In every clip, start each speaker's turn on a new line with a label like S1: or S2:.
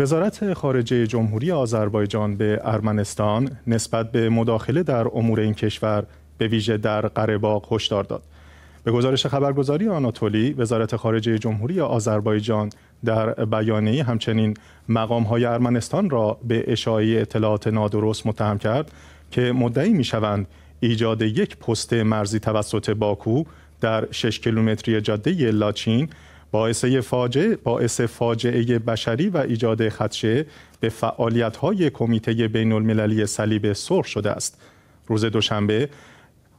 S1: وزارت خارجه جمهوری آذربایجان به ارمنستان نسبت به مداخله در امور این کشور به ویژه در قره باغ هشدار داد. به گزارش خبرگزاری آناتولی وزارت خارجه جمهوری آذربایجان در بیانیه همچنین مقامهای ارمنستان را به اشاعه اطلاعات نادرست متهم کرد که مدعی میشوند ایجاد یک پست مرزی توسط باکو در 6 کیلومتری جاده لاچین باعث فاجعه باعث فاجعه بشری و ایجاد خدشه به فعالیت‌های کمیته بین‌المللی صلیب سرخ شده است روز دوشنبه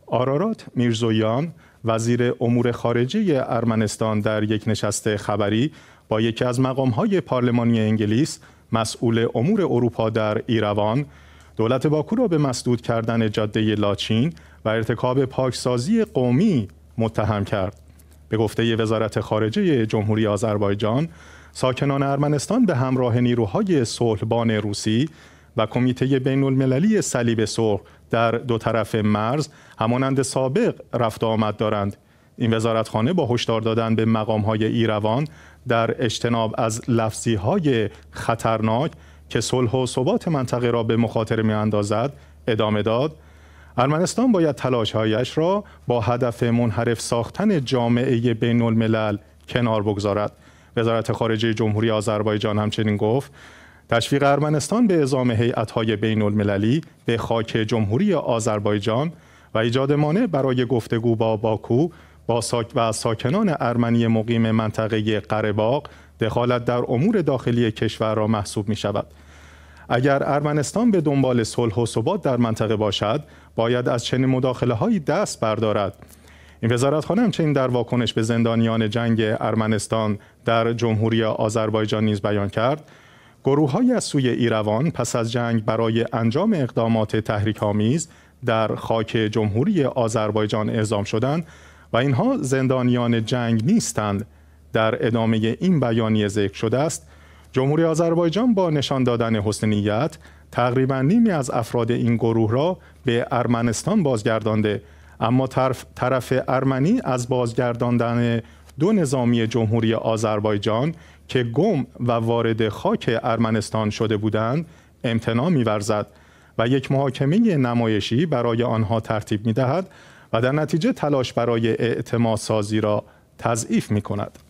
S1: آرارات میرزویان وزیر امور خارجه ارمنستان در یک نشست خبری با یکی از های پارلمانی انگلیس مسئول امور اروپا در ایروان دولت باکو را به مسدود کردن جاده لاچین و ارتکاب پاکسازی قومی متهم کرد به گفته وزارت خارجه جمهوری آذربایجان ساکنان ارمنستان به همراه نیروهای صلحبان روسی و کمیته بین المللی صلیب سرخ در دو طرف مرز همانند سابق رفت آمد دارند این وزارتخانه با هشدار دادن به مقامهای ایروان در اجتناب از لفظی های خطرناک که صلح و ثبات منطقه را به مخاطره می ادامه داد ارمنستان باید تلاشهایش را با هدف منحرف ساختن جامعه بین کنار بگذارد. وزارت خارجه جمهوری آذربایجان همچنین گفت تشویق ارمنستان به اعزام های بین به خاک جمهوری آذربایجان و ایجاد مانع برای گفتگو با باکو با ساک و ساکنان ارمنی مقیم منطقه قره دخالت در امور داخلی کشور را محسوب می شود. اگر ارمنستان به دنبال صلح و ثبات در منطقه باشد باید از چنین مداخله دست بردارد این وزارتخانه همچنین در واکنش به زندانیان جنگ ارمنستان در جمهوری آذربایجان نیز بیان کرد گروه های از سوی ایروان پس از جنگ برای انجام اقدامات تحریک آمیز در خاک جمهوری آذربایجان اعزام شدند و اینها زندانیان جنگ نیستند در ادامه این بیانیه ذکر شده است جمهوری آذربایجان با نشان دادن حسن تقریبا نیمی از افراد این گروه را به ارمنستان بازگردانده اما طرف, طرف ارمنی از بازگرداندن دو نظامی جمهوری آذربایجان که گم و وارد خاک ارمنستان شده بودند امتناع میورزد و یک محاکمه نمایشی برای آنها ترتیب می‌دهد و در نتیجه تلاش برای اعتماد سازی را تضعیف می‌کند.